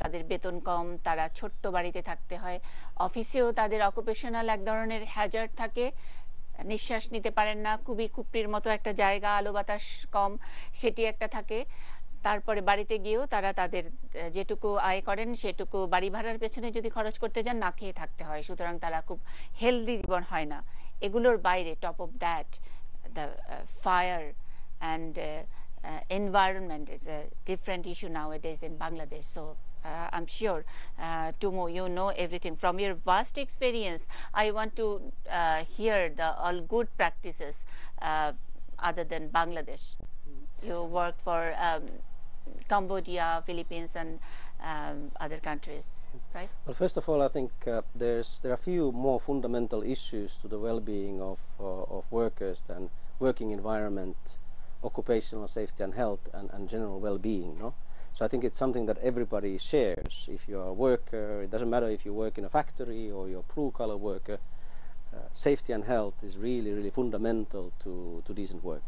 তাদের বেতন কম তারা ছোট্ট বাড়িতে থাকতে হয় অফিসেও তাদের অকুপেশনাল এক ধরনের হ্যাজার্ড থাকে নিঃশ্বাস নিতে পারেন না খুবই খুপড়ির মতো একটা জায়গা আলো বাতাস কম সেটি একটা থাকে তারপরে বাড়িতে গিয়েও তারা তাদের যেটুকু আয় করেন সেটুকু বাড়ি ভাড়ার পেছনে যদি খরচ করতে যান না খেয়ে থাকতে হয় সুতরাং তারা খুব হেলদি জীবন হয় না এগুলোর বাইরে top of that the fire and environment is a different issue now it is in Bangladesh so uh, I'm sure, uh, Tumo, you know everything. From your vast experience, I want to uh, hear the all good practices uh, other than Bangladesh. You work for um, Cambodia, Philippines, and um, other countries, right? Well, first of all, I think uh, there's there are few more fundamental issues to the well-being of uh, of workers than working environment, occupational safety and health, and, and general well-being. No so I think it's something that everybody shares. If you're a worker, it doesn't matter if you work in a factory or you're a blue collar worker, uh, safety and health is really, really fundamental to, to decent work.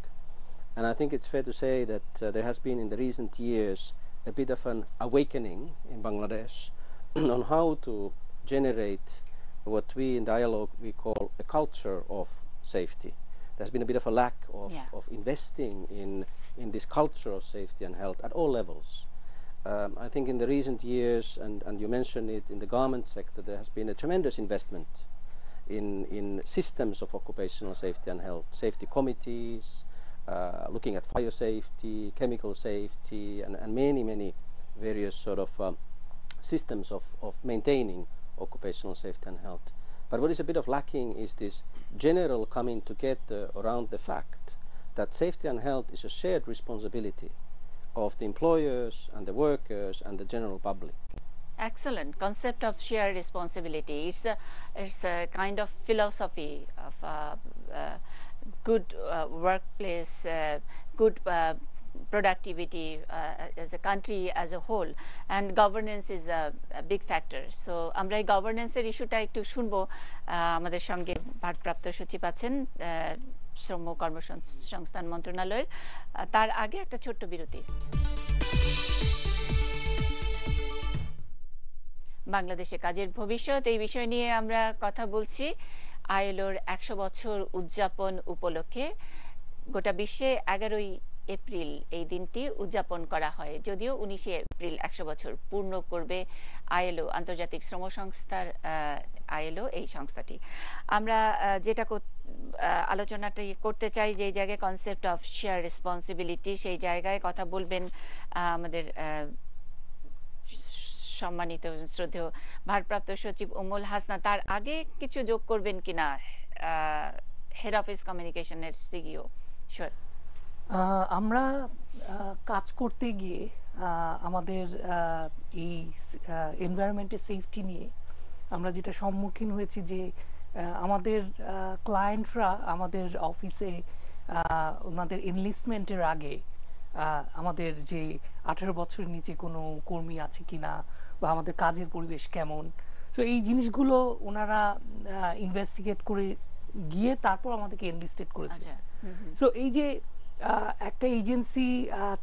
And I think it's fair to say that uh, there has been in the recent years a bit of an awakening in Bangladesh on how to generate what we in dialogue we call a culture of safety. There's been a bit of a lack of, yeah. of investing in, in this culture of safety and health at all levels. Um, I think in the recent years, and, and you mentioned it in the garment sector, there has been a tremendous investment in, in systems of occupational safety and health, safety committees, uh, looking at fire safety, chemical safety, and, and many, many various sort of um, systems of, of maintaining occupational safety and health. But what is a bit of lacking is this general coming together around the fact that safety and health is a shared responsibility of the employers and the workers and the general public. Excellent concept of shared responsibility. It's a, it's a kind of philosophy of a, uh, uh, good uh, workplace, uh, good productivity as a country as a whole and governance is a, a big factor so issue এই গভর্নেন্সের ইস্যুটা একটু শুনবো আমাদের সঙ্গে ভারপ্রাপ্ত shuchi আছেন শ্রম কর্মসংস্থান মন্ত্রণালয়ের তার আগে একটা ছোট্ট বিরতি বাংলাদেশে কাজের ভবিষ্যৎ এই বিষয় নিয়ে আমরা কথা বলছি আইএলওর একশো বছর উদযাপন উপলক্ষে গোটা বিশ্বে এগারোই এপ্রিল এই দিনটি উদযাপন করা হয় যদিও উনিশে এপ্রিল একশো বছর পূর্ণ করবে আইএলও আন্তর্জাতিক শ্রম সংস্থার আইএলও এই সংস্থাটি আমরা যেটা আলোচনাটা করতে চাই যে জায়গায় কনসেপ্ট অফ শেয়ার রেসপন্সিবিলিটি সেই জায়গায় কথা বলবেন আমাদের সম্মানিত শ্রদ্ধেয় ভারপ্রাপ্ত সচিব উমুল হাসনা তার আগে কিছু যোগ করবেন কিনা হেড অফিস কমিউনিকেশনের সিইও স্যার আমরা কাজ করতে গিয়ে আমাদের এই এনভায়রনমেন্টের সেফটি নিয়ে আমরা যেটা সম্মুখীন হয়েছি যে আমাদের ক্লায়েন্টরা আমাদের অফিসে ওনাদের এনলিস্টমেন্টের আগে আমাদের যে আঠেরো বছরের নিচে কোনো কর্মী আছে কিনা বা আমাদের কাজের পরিবেশ কেমন তো এই জিনিসগুলো ওনারা ইনভেস্টিগেট করে গিয়ে তারপর আমাদেরকে এনলিস্টেড করেছে তো আচ্ছা, এই যে একটা এজেন্সি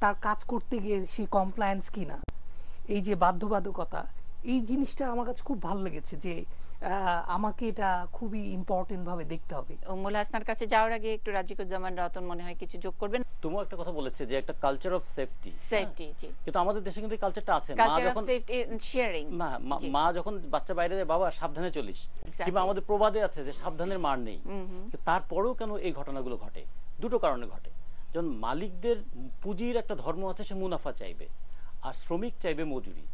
তার কাজ করতে গিয়ে সে কমপ্লায়েন্স কিনা এই যে বাধ্যবাধকতা এই জিনিসটা আমার কাছে খুব ভালো লেগেছে যে আমাকে এটা খুবই ইম্পর্টেন্ট ভাবে দেখতে হবে মোলা হাসনার কাছে যাওয়ার আগে একটু রাজিকুজ্জামান রতন মনে হয় কিছু যোগ করবেন তুমি একটা কথা বলেছে যে একটা কালচার অফ সেফটি সেফটি জি কিন্তু আমাদের দেশে কিন্তু কালচারটা আছে মা যখন সেফটি শেয়ারিং মা যখন বাচ্চা বাইরে যায় বাবা সাবধানে চলিস কিংবা আমাদের প্রবাদে আছে যে সাবধানের মার নেই তারপরেও কেন এই ঘটনাগুলো ঘটে দুটো কারণে ঘটে যখন মালিকদের পুঁজির একটা ধর্ম আছে সে মুনাফা চাইবে আর শ্রমিক চাইবে মজুরি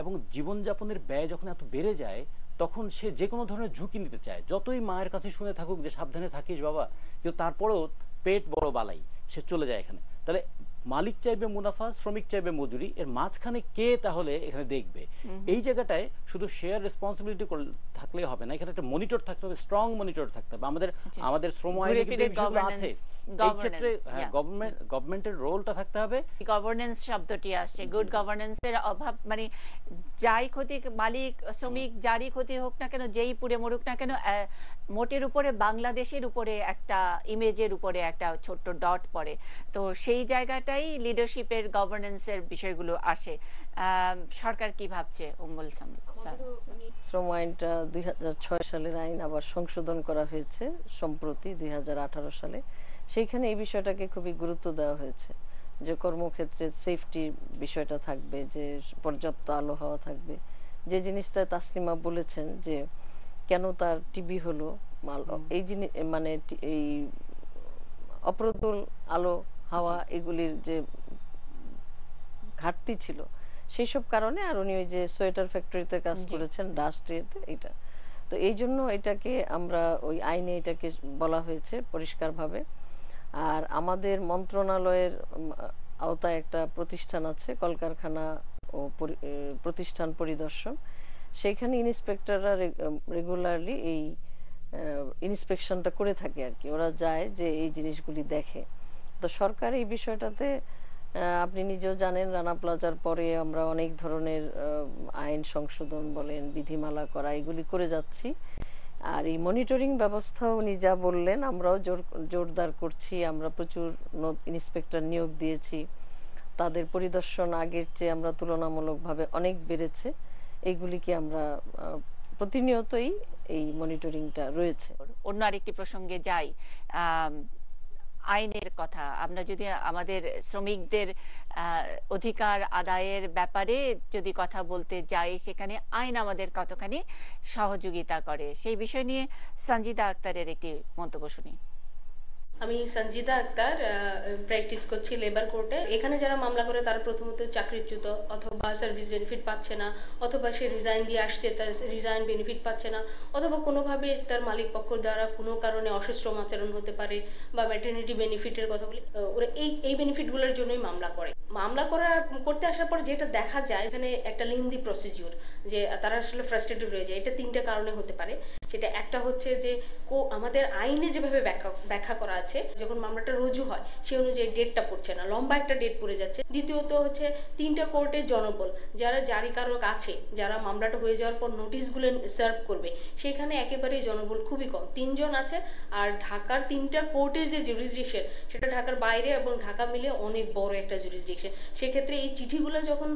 এবং জীবনযাপনের ব্যয় যখন এত বেড়ে যায় তখন সে যে কোনো ধরনের ঝুঁকি নিতে চায় যতই মায়ের কাছে শুনে থাকুক যে সাবধানে থাকিস বাবা কিন্তু তারপরেও পেট বড় বালাই সে চলে যায় এখানে তাহলে মালিক চাইবে মুনাফা শ্রমিক চাইবে মজুরি এর মাঝখানে কে তাহলে এখানে দেখবে এই জায়গাটায় শুধু শেয়ার রেসপন্সিবিলিটি থাকলে হবে না এখানে একটা মনিটর থাকতে হবে স্ট্রং মনিটর থাকতে হবে আমাদের আমাদের শ্রম আইনে আছে গভর্নমেন্টের হ্যাঁ, রোলটা থাকতে হবে গভর্নেন্স শব্দটি গুড গভর্নেন্সের অভাব মানে যাই ক্ষতি মালিক শ্রমিক যারই ক্ষতি হোক না কেন যেই পুড়ে মরুক না কেন মোটের উপরে বাংলাদেশের উপরে একটা ইমেজের উপরে একটা ছোট্ট ডট পড়ে তো সেই জায়গাটাই লিডারশিপের গভর্নেন্সের বিষয়গুলো আসে সরকার কি ভাবছে উম্মুল স্যার শ্রম আইনটা দুই সালের আইন আবার সংশোধন করা হয়েছে সম্প্রতি দুই সালে সেইখানে এই বিষয়টাকে খুবই গুরুত্ব দেওয়া হয়েছে যে কর্মক্ষেত্রে সেফটির বিষয়টা থাকবে যে পর্যাপ্ত আলো হওয়া থাকবে যে জিনিসটা তাসলিমা বলেছেন যে কেন তার টিভি হলো এই জিনিস মানে এই অপ্রতুল আলো হাওয়া এগুলির যে ঘাটতি ছিল সেই সব কারণে আর উনি ওই যে সোয়েটার ফ্যাক্টরিতে কাজ করেছেন ডাস্ট্রিতে এটা তো এই জন্য এটাকে আমরা ওই আইনে এটাকে বলা হয়েছে পরিষ্কারভাবে আর আমাদের মন্ত্রণালয়ের আওতায় একটা প্রতিষ্ঠান আছে কলকারখানা ও প্রতিষ্ঠান পরিদর্শন সেইখানে ইন্সপেক্টররা রেগুলারলি এই ইন্সপেকশনটা করে থাকে আর কি ওরা যায় যে এই জিনিসগুলি দেখে তো সরকার এই বিষয়টাতে আপনি নিজেও জানেন রানা প্লাজার পরে আমরা অনেক ধরনের আইন সংশোধন বলেন বিধিমালা করা এগুলি করে যাচ্ছি আর এই মনিটরিং ব্যবস্থা উনি যা বললেন আমরাও জোর জোরদার করছি আমরা প্রচুর ইন্সপেক্টর নিয়োগ দিয়েছি তাদের পরিদর্শন আগের চেয়ে আমরা তুলনামূলকভাবে অনেক বেড়েছে এইগুলিকে আমরা প্রতিনিয়তই এই মনিটরিংটা রয়েছে অন্য আরেকটি প্রসঙ্গে যাই আইনের কথা আমরা যদি আমাদের শ্রমিকদের অধিকার আদায়ের ব্যাপারে যদি কথা বলতে যাই সেখানে আইন আমাদের কতখানি সহযোগিতা করে সেই বিষয় নিয়ে সঞ্জিদা আক্তারের একটি মন্তব্য শুনি আমি সঞ্জিদা আক্তার প্র্যাকটিস করছি লেবার কোর্টে এখানে যারা মামলা করে তারা প্রথমত চাকরিচ্যুত অথবা সার্ভিস বেনিফিট পাচ্ছে না অথবা সে রিজাইন দিয়ে আসছে তার রিজাইন বেনিফিট পাচ্ছে না অথবা কোনোভাবে তার মালিক পক্ষ দ্বারা কোনো কারণে অসুশ্রম আচরণ হতে পারে বা ম্যাটার্নিটি বেনিফিটের কথা বলি ওরা এই এই বেনিফিটগুলোর জন্যই মামলা করে মামলা করা করতে আসার পর যেটা দেখা যায় এখানে একটা লিন্দি প্রসিজিওর যে তারা আসলে ফ্রাস্ট্রেটেড হয়ে যায় এটা তিনটে কারণে হতে পারে সেটা একটা হচ্ছে যে কো আমাদের আইনে যেভাবে ব্যাখ্যা ব্যাখ্যা করা আছে যখন মামলাটা রুজু হয় সে অনুযায়ী ডেটটা পড়ছে না লম্বা একটা ডেট পড়ে যাচ্ছে দ্বিতীয়ত হচ্ছে তিনটা কোর্টের জনবল যারা জারিকারক আছে যারা মামলাটা হয়ে যাওয়ার পর নোটিশগুলো সার্ভ করবে সেখানে একেবারেই জনবল খুবই কম তিনজন আছে আর ঢাকার তিনটা কোর্টের যে জুরিসডিকশন সেটা ঢাকার বাইরে এবং ঢাকা মিলে অনেক বড় একটা জুরিসডিকশন সেক্ষেত্রে এই চিঠিগুলো যখন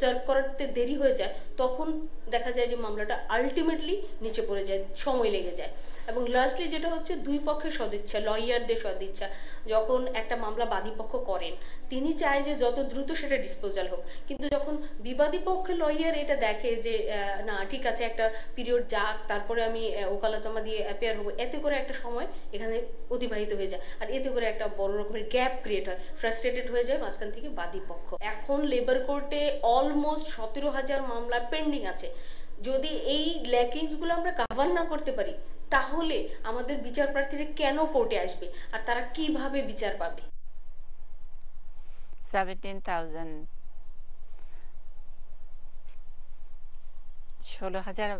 সার্ভ করাতে দেরি হয়ে যায় তখন দেখা যায় যে মামলাটা আলটিমেটলি নিচে পড়ে যায় সময় লেগে যায় এবং লাস্টলি যেটা হচ্ছে দুই পক্ষের সদিচ্ছা লয়ারদের সদিচ্ছা যখন একটা মামলা বাদীপক্ষ করেন তিনি চায় যে যত দ্রুত সেটা ডিসপোজাল হোক কিন্তু যখন বিবাদী পক্ষে লয়ার এটা দেখে যে না ঠিক আছে একটা পিরিয়ড যাক তারপরে আমি ওকালতমা দিয়ে অ্যাপেয়ার হবো এতে করে একটা সময় এখানে অতিবাহিত হয়ে যায় আর এতে করে একটা বড় রকমের গ্যাপ ক্রিয়েট হয় ফ্রাস্ট্রেটেড হয়ে যায় মাঝখান থেকে বাদী পক্ষ এখন লেবার কোর্টে অলমোস্ট সতেরো হাজার মামলা পেন্ডিং আছে যদি এই ল্যাকিংসগুলো আমরা কাভার না করতে পারি তাহলে আমাদের বিচার প্রার্থীরা কেন কোর্টে আসবে আর তারা কিভাবে বিচার পাবে ষোলো হাজার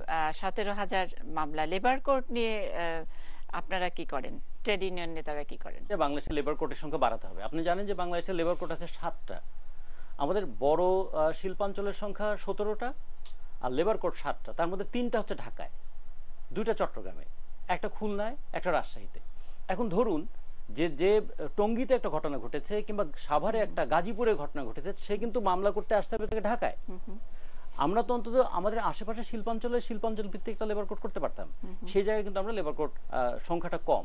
সতেরো হাজার মামলা লেবার কোর্ট নিয়ে আপনারা কি করেন ট্রেড ইউনিয়ন নেতারা কি করেন বাংলাদেশের লেবার কোর্টের সংখ্যা বাড়াতে হবে আপনি জানেন যে বাংলাদেশের লেবার কোর্ট আছে সাতটা আমাদের বড় শিল্পাঞ্চলের সংখ্যা সতেরোটা আর লেবার কোর্ট সাতটা তার মধ্যে তিনটা হচ্ছে ঢাকায় দুইটা চট্টগ্রামে একটা খুলনায় একটা রাজশাহীতে এখন ধরুন যে যে টঙ্গিতে একটা ঘটনা ঘটেছে কিংবা সাভারে একটা গাজীপুরে ঘটনা ঘটেছে সে কিন্তু মামলা করতে আসতে হবে তাকে ঢাকায় আমরা তো অন্তত আমাদের আশেপাশে শিল্পাঞ্চলে শিল্পাঞ্চল ভিত্তিক একটা লেবার কোর্ট করতে পারতাম সেই জায়গায় কিন্তু আমরা লেবার কোর্ট সংখ্যাটা কম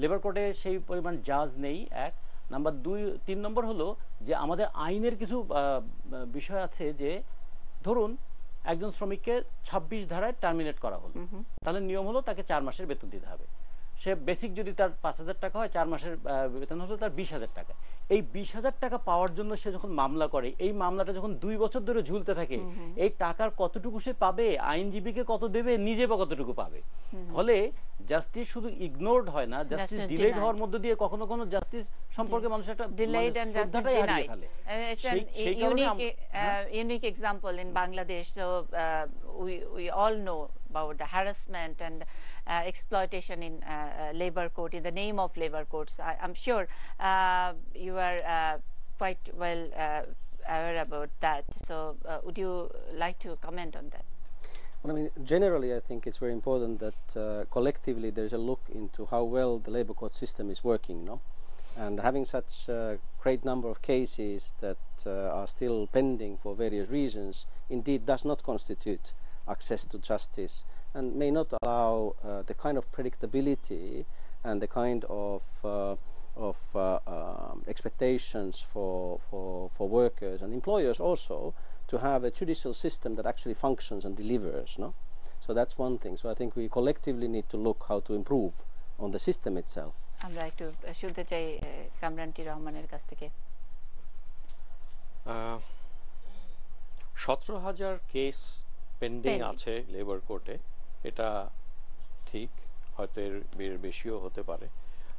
লেবার কোর্টে সেই পরিমাণ জাজ নেই এক নাম্বার দুই তিন নম্বর হলো যে আমাদের আইনের কিছু বিষয় আছে যে ধরুন একজন শ্রমিককে ২৬ ধারায় টার্মিনেট করা হলো তাহলে নিয়ম হলো তাকে চার মাসের বেতন দিতে হবে সে বেসিক যদি তার পাঁচ হাজার টাকা হয় চার মাসের বেতন হলো তার বিশ হাজার টাকা এই বিশ হাজার টাকা পাওয়ার জন্য সে যখন মামলা করে এই মামলাটা যখন দুই বছর ধরে ঝুলতে থাকে এই টাকার কতটুকু সে পাবে আইনজীবীকে কত দেবে নিজে বা কতটুকু পাবে ফলে জাস্টিস শুধু ইগনোরড হয় না জাস্টিস ডিলেড হওয়ার মধ্যে দিয়ে কখনো কখনো জাস্টিস সম্পর্কে মানুষ একটা ডিলেড এন্ড জাস্টিস ডিনাই কারণে unique example in Bangladesh so we we all know about the harassment and Uh, exploitation in uh, uh, labor court, in the name of labor courts. I, am sure you are quite well aware about that. So would you like to comment on that? Well, I mean, generally, I think it's very important that uh, collectively there's a look into how well the labor court system is working, no? And having such a great number of cases that uh, are still pending for various reasons, indeed does not constitute access to justice and may not allow uh, the kind of predictability and the kind of uh, of uh, um, expectations for, for for workers and employers also to have a judicial system that actually functions and delivers. No, so that's one thing. So I think we collectively need to look how to improve on the system itself. আমরা একটু শুনতে চাই কামরানটি রহমানের কাছ থেকে সতেরো হাজার case pending আছে লেবার কোর্টে এটা ঠিক হয়তো এর বেশিও হতে পারে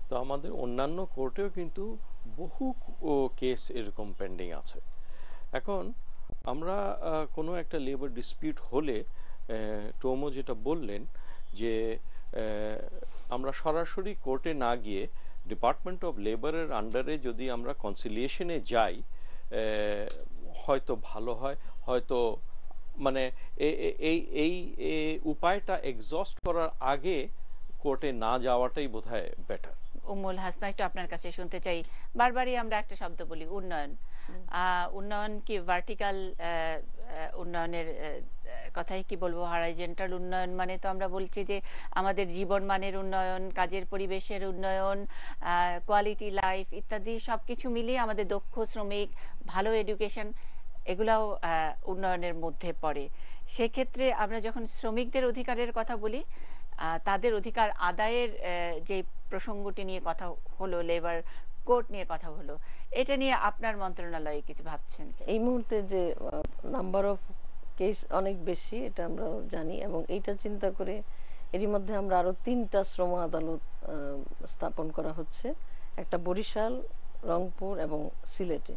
তো আমাদের অন্যান্য কোর্টেও কিন্তু বহু কেস এরকম পেন্ডিং আছে এখন আমরা কোনো একটা লেবার ডিসপিউট হলে টোমো যেটা বললেন যে আমরা সরাসরি কোর্টে না গিয়ে ডিপার্টমেন্ট অফ লেবারের আন্ডারে যদি আমরা কনসিলিয়েশনে যাই হয়তো ভালো হয় হয়তো মানে এই এই উপায়টা এক্সস্ট করার আগে কোর্টে না যাওয়াটাই বোধ হয় বেটার উমুল হাসনা একটু আপনার কাছে শুনতে চাই বারবারই আমরা একটা শব্দ বলি উন্নয়ন উন্নয়ন কি ভার্টিক্যাল উন্নয়নের কথাই কি বলবো হারাইজেন্টাল উন্নয়ন মানে তো আমরা বলছি যে আমাদের জীবন মানের উন্নয়ন কাজের পরিবেশের উন্নয়ন কোয়ালিটি লাইফ ইত্যাদি সব কিছু মিলিয়ে আমাদের দক্ষ শ্রমিক ভালো এডুকেশন এগুলাও উন্নয়নের মধ্যে পড়ে সেক্ষেত্রে আমরা যখন শ্রমিকদের অধিকারের কথা বলি তাদের অধিকার আদায়ের যে প্রসঙ্গটি নিয়ে কথা হলো লেবার কোর্ট নিয়ে কথা হলো এটা নিয়ে আপনার মন্ত্রণালয়ে কিছু ভাবছেন এই মুহূর্তে যে নাম্বার অফ কেস অনেক বেশি এটা আমরা জানি এবং এইটা চিন্তা করে এরই মধ্যে আমরা আরও তিনটা শ্রম আদালত স্থাপন করা হচ্ছে একটা বরিশাল রংপুর এবং সিলেটে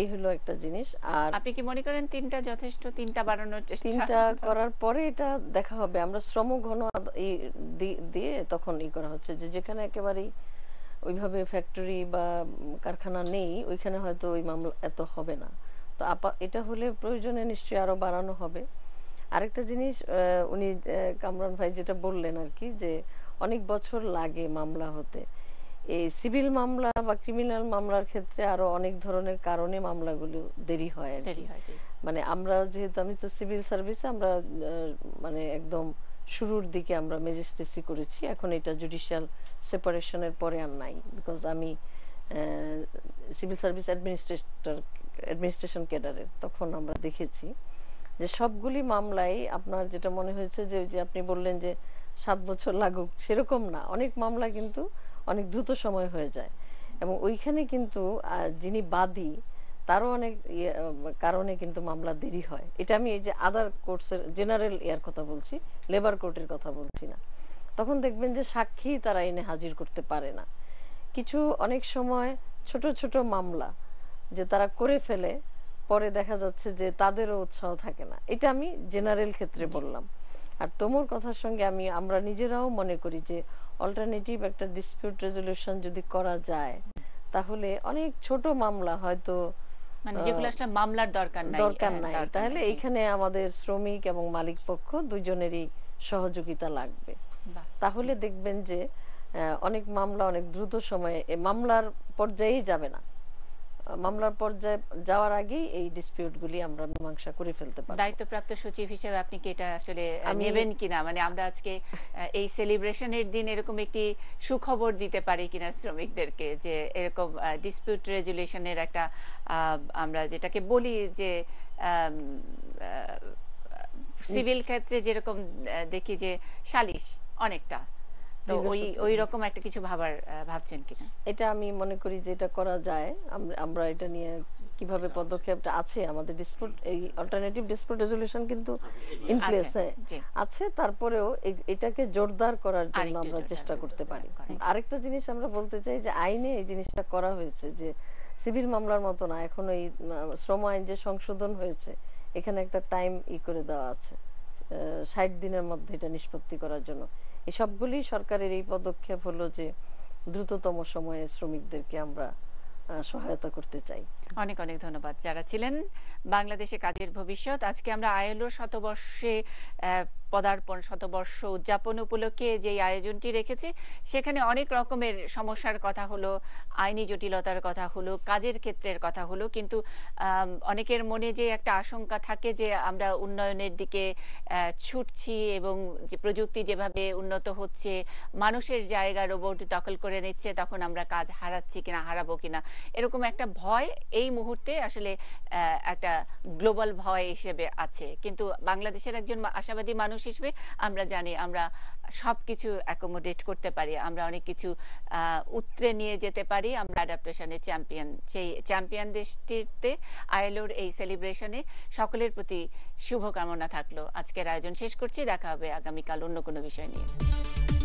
এই হলো একটা জিনিস আর আপনি কি মনে করেন তিনটা যথেষ্ট তিনটা বাড়ানোর চেষ্টা তিনটা করার পরে এটা দেখা হবে আমরা শ্রম ঘন দিয়ে তখন ই করা হচ্ছে যে যেখানে একেবারেই ওইভাবে ফ্যাক্টরি বা কারখানা নেই ওইখানে হয়তো ওই মামলা এত হবে না তো আপা এটা হলে প্রয়োজনে নিশ্চয়ই আরও বাড়ানো হবে আরেকটা জিনিস উনি কামরান ভাই যেটা বললেন আর কি যে অনেক বছর লাগে মামলা হতে এই সিভিল মামলা বা ক্রিমিনাল মামলার ক্ষেত্রে আরো অনেক ধরনের কারণে মামলাগুলো দেরি হয় দেরি হয় মানে আমরা যেহেতু আমি তো সিভিল সার্ভিসে আমরা মানে একদম শুরুর দিকে আমরা ম্যাজিস্ট্রেসি করেছি এখন এটা জুডিশিয়াল সেপারেশনের পরে আর নাই বিকজ আমি সিভিল সার্ভিস অ্যাডমিনিস্ট্রেটর অ্যাডমিনিস্ট্রেশন ক্যাডারের তখন আমরা দেখেছি যে সবগুলি মামলাই আপনার যেটা মনে হয়েছে যে যে আপনি বললেন যে সাত বছর লাগুক সেরকম না অনেক মামলা কিন্তু অনেক দ্রুত সময় হয়ে যায় এবং ওইখানে কিন্তু যিনি বাদী তারও অনেক ইয়ে, কারণে কিন্তু মামলা দেরি হয় এটা আমি এই যে আদার কোর্টসের জেনারেল ইয়ার কথা বলছি লেবার কোর্টের কথা বলছি না তখন দেখবেন যে সাক্ষী তারা এনে হাজির করতে পারে না কিছু অনেক সময় ছোট ছোট মামলা যে তারা করে ফেলে পরে দেখা যাচ্ছে যে তাদেরও উৎসাহ থাকে না এটা আমি জেনারেল ক্ষেত্রে বললাম আর তোমর কথার সঙ্গে আমি আমরা নিজেরাও মনে করি যে অল্টারনেটিভ একটা ডিসপিউট রেজলিউশন যদি করা যায় তাহলে অনেক ছোট মামলা হয়তো মানে যেগুলো আসলে মামলার দরকার নাই দরকার নাই তাহলে এখানে আমাদের শ্রমিক এবং মালিক পক্ষ দুজনেরই সহযোগিতা লাগবে তাহলে দেখবেন যে অনেক মামলা অনেক দ্রুত সময়ে মামলার পর্যায়েই যাবে না মামলার পর্যায়ে যাওয়ার আগেই এই ডিসপিউটগুলি আমরা মীমাংসা করে ফেলতে পারি দায়িত্বপ্রাপ্ত সচিব হিসেবে আপনি কি এটা আসলে নেবেন কিনা মানে আমরা আজকে এই সেলিব্রেশনের দিন এরকম একটি সুখবর দিতে পারি কিনা শ্রমিকদেরকে যে এরকম ডিসপিউট রেজুলেশনের একটা আমরা যেটাকে বলি যে সিভিল ক্ষেত্রে যেরকম দেখি যে সালিশ অনেকটা তো ওই ওই রকম একটা কিছু ভাবার ভাবছেন এটা আমি মনে করি যে এটা করা যায় আমরা এটা নিয়ে কিভাবে আচ্ছা, আচ্ছা। পদক্ষেপটা আছে আমাদের এই অল্টারনেটিভ কিন্তু ইন আচ্ছা, প্লেস আছে তারপরেও এটাকে জোরদার করার জন্য আমরা চেষ্টা করতে পারি আরেকটা জিনিস আমরা বলতে চাই যে আইনে এই জিনিসটা করা হয়েছে যে সিভিল মামলার মতো না এখন এই শ্রম আইন যে সংশোধন হয়েছে এখানে একটা টাইম ই করে দেওয়া আছে ষাট দিনের মধ্যে এটা নিষ্পত্তি করার জন্য এসবগুলি সরকারের এই পদক্ষেপ হলো যে দ্রুততম সময়ে শ্রমিকদেরকে আমরা সহায়তা করতে চাই অনেক অনেক ধন্যবাদ যারা ছিলেন বাংলাদেশে কাজের ভবিষ্যৎ আজকে আমরা আয়েলো শতবর্ষে পদার্পণ শতবর্ষ উদযাপন উপলক্ষে যে আয়োজনটি রেখেছে সেখানে অনেক রকমের সমস্যার কথা হলো আইনি জটিলতার কথা হলো কাজের ক্ষেত্রের কথা হলো কিন্তু অনেকের মনে যে একটা আশঙ্কা থাকে যে আমরা উন্নয়নের দিকে ছুটছি এবং যে প্রযুক্তি যেভাবে উন্নত হচ্ছে মানুষের জায়গা রোবট দখল করে নিচ্ছে তখন আমরা কাজ হারাচ্ছি কিনা হারাবো কিনা এরকম একটা ভয় এই মুহূর্তে আসলে একটা গ্লোবাল ভয় হিসেবে আছে কিন্তু বাংলাদেশের একজন আশাবাদী মানুষ হিসেবে আমরা জানি আমরা সব কিছু অ্যাকোমোডেট করতে পারি আমরা অনেক কিছু উত্তরে নিয়ে যেতে পারি আমরা অ্যাডাপ্টেশনের চ্যাম্পিয়ন সেই চ্যাম্পিয়ন দেশটিতে আয়েলোর এই সেলিব্রেশনে সকলের প্রতি শুভকামনা থাকলো আজকের আয়োজন শেষ করছি দেখা হবে আগামীকাল অন্য কোনো বিষয় নিয়ে